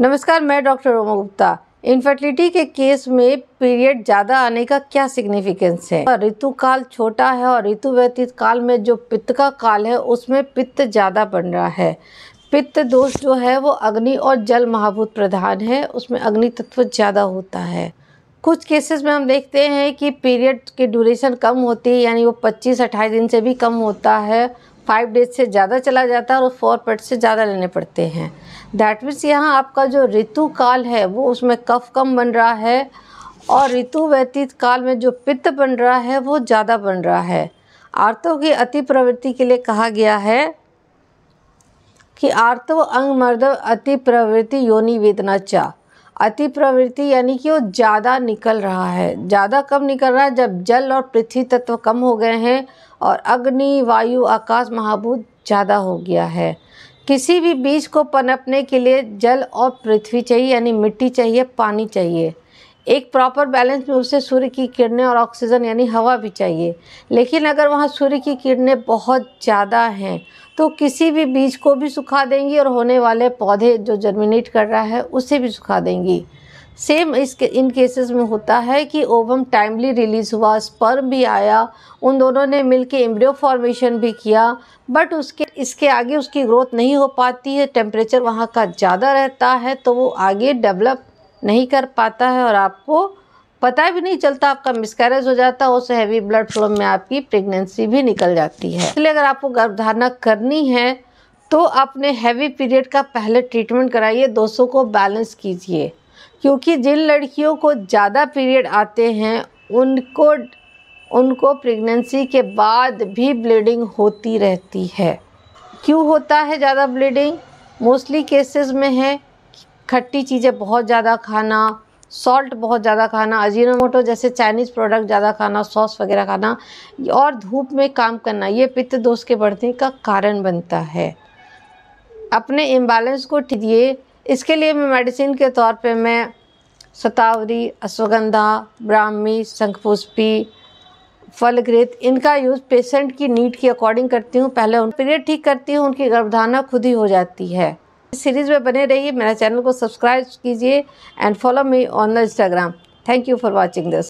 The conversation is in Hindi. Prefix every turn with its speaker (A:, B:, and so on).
A: नमस्कार मैं डॉक्टर रोमा गुप्ता इन्फर्टिलिटी के केस में पीरियड ज़्यादा आने का क्या सिग्निफिकेंस है हाँ, ऋतु काल छोटा है और ऋतु व्यतीत काल में जो पित्त का काल है उसमें पित्त ज़्यादा बन रहा है पित्त दोष जो है वो अग्नि और जल महाभूत प्रधान है उसमें अग्नि तत्व ज़्यादा होता है कुछ केसेस में हम देखते हैं कि पीरियड की ड्यूरेशन कम होती है यानी वो 25-28 दिन से भी कम होता है फाइव डेज से ज़्यादा चला जाता है और फोर पेट से ज़्यादा लेने पड़ते हैं दैट मीन्स यहाँ आपका जो ऋतु काल है वो उसमें कफ कम बन रहा है और ऋतु व्यतीत काल में जो पित्त बन रहा है वो ज़्यादा बन रहा है आर्तों की अति प्रवृत्ति के लिए कहा गया है कि आर्तव अंग मर्द अति प्रवृत्ति योनि वेदना चा अति प्रवृत्ति यानी कि वो ज़्यादा निकल रहा है ज़्यादा कब निकल रहा है जब जल और पृथ्वी तत्व कम हो गए हैं और अग्नि वायु आकाश महाभूत ज़्यादा हो गया है किसी भी बीज को पनपने के लिए जल और पृथ्वी चाहिए यानी मिट्टी चाहिए पानी चाहिए एक प्रॉपर बैलेंस में उसे सूर्य की किरणें और ऑक्सीजन यानी हवा भी चाहिए लेकिन अगर वहाँ सूर्य की किरणें बहुत ज़्यादा हैं तो किसी भी बीज को भी सुखा देंगी और होने वाले पौधे जो जर्मिनेट कर रहा है उसे भी सुखा देंगी सेम इस इन केसेस में होता है कि ओवम टाइमली रिलीज़ हुआ स्पर्म भी आया उन दोनों ने मिलके एम्ब्रियो फॉर्मेशन भी किया बट उसके इसके आगे उसकी ग्रोथ नहीं हो पाती है टेम्परेचर वहाँ का ज़्यादा रहता है तो वो आगे डेवलप नहीं कर पाता है और आपको पता भी नहीं चलता आपका मिसकैरेज हो जाता है उससे हैवी ब्लड फ्लो में आपकी प्रेगनेंसी भी निकल जाती है इसलिए अगर आपको गर्भधारणा करनी है तो अपने हैवी पीरियड का पहले ट्रीटमेंट कराइए दोस्तों को बैलेंस कीजिए क्योंकि जिन लड़कियों को ज़्यादा पीरियड आते हैं उनको उनको प्रेगनेंसी के बाद भी ब्लीडिंग होती रहती है क्यों होता है ज़्यादा ब्लीडिंग मोस्टली केसेस में है खट्टी चीज़ें बहुत ज़्यादा खाना सॉल्ट बहुत ज़्यादा खाना अजीनोमोटो जैसे चाइनीज़ प्रोडक्ट ज़्यादा खाना सॉस वगैरह खाना और धूप में काम करना ये पित्त दोष के बढ़ने का कारण बनता है अपने इम्बैलेंस को दिए इसके लिए मैं मेडिसिन के तौर पे मैं सतावरी अश्वगंधा ब्राह्मी शंखपुष्पी फलग्रेत इनका यूज़ पेशेंट की नीड के अकॉर्डिंग करती हूँ पहले उन पीरियड ठीक करती हूँ उनकी गर्भधारणा खुद ही हो जाती है इस सीरीज़ में बने रहिए मेरा चैनल को सब्सक्राइब कीजिए and follow me on the Instagram thank you for watching this